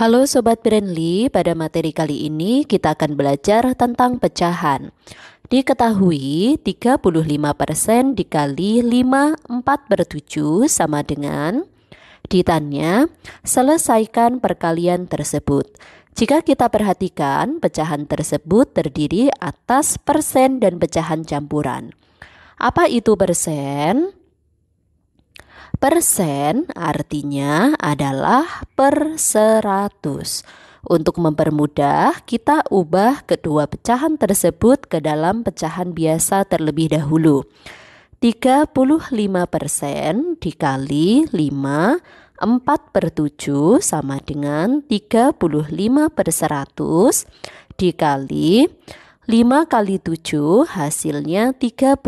Halo Sobat Brandly, pada materi kali ini kita akan belajar tentang pecahan. Diketahui 35% dikali 5, 4 per 7 sama dengan Ditanya, selesaikan perkalian tersebut. Jika kita perhatikan, pecahan tersebut terdiri atas persen dan pecahan campuran. Apa itu persen? Persen artinya adalah per seratus. Untuk mempermudah, kita ubah kedua pecahan tersebut ke dalam pecahan biasa terlebih dahulu. 35% persen dikali 5, 4 per 7 sama dengan 35 per 100 dikali 5 kali 7 hasilnya 35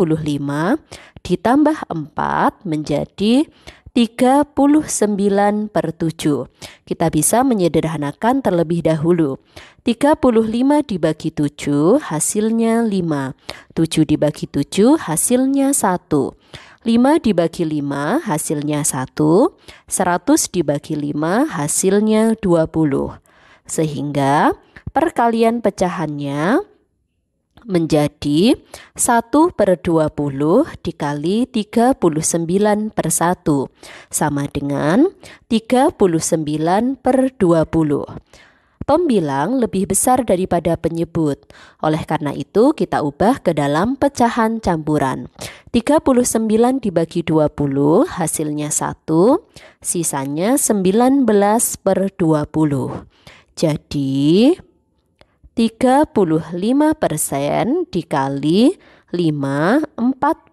ditambah 4 menjadi 39 per 7. Kita bisa menyederhanakan terlebih dahulu. 35 dibagi 7 hasilnya 5. 7 dibagi 7 hasilnya 1. 5 dibagi 5 hasilnya 1. 100 dibagi 5 hasilnya 20. Sehingga perkalian pecahannya menjadi 1 per 20 dikali 39 per 1 sama dengan 39 per 20 pembilang lebih besar daripada penyebut. Oleh karena itu, kita ubah ke dalam pecahan campuran. 39 dibagi 20, hasilnya 1, sisanya 19 per 20. Jadi, 35% persen dikali 5, 4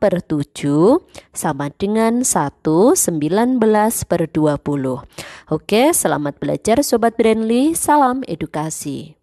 per 7 sama dengan 1, 19 per 20. Oke, selamat belajar Sobat Brandly. Salam edukasi.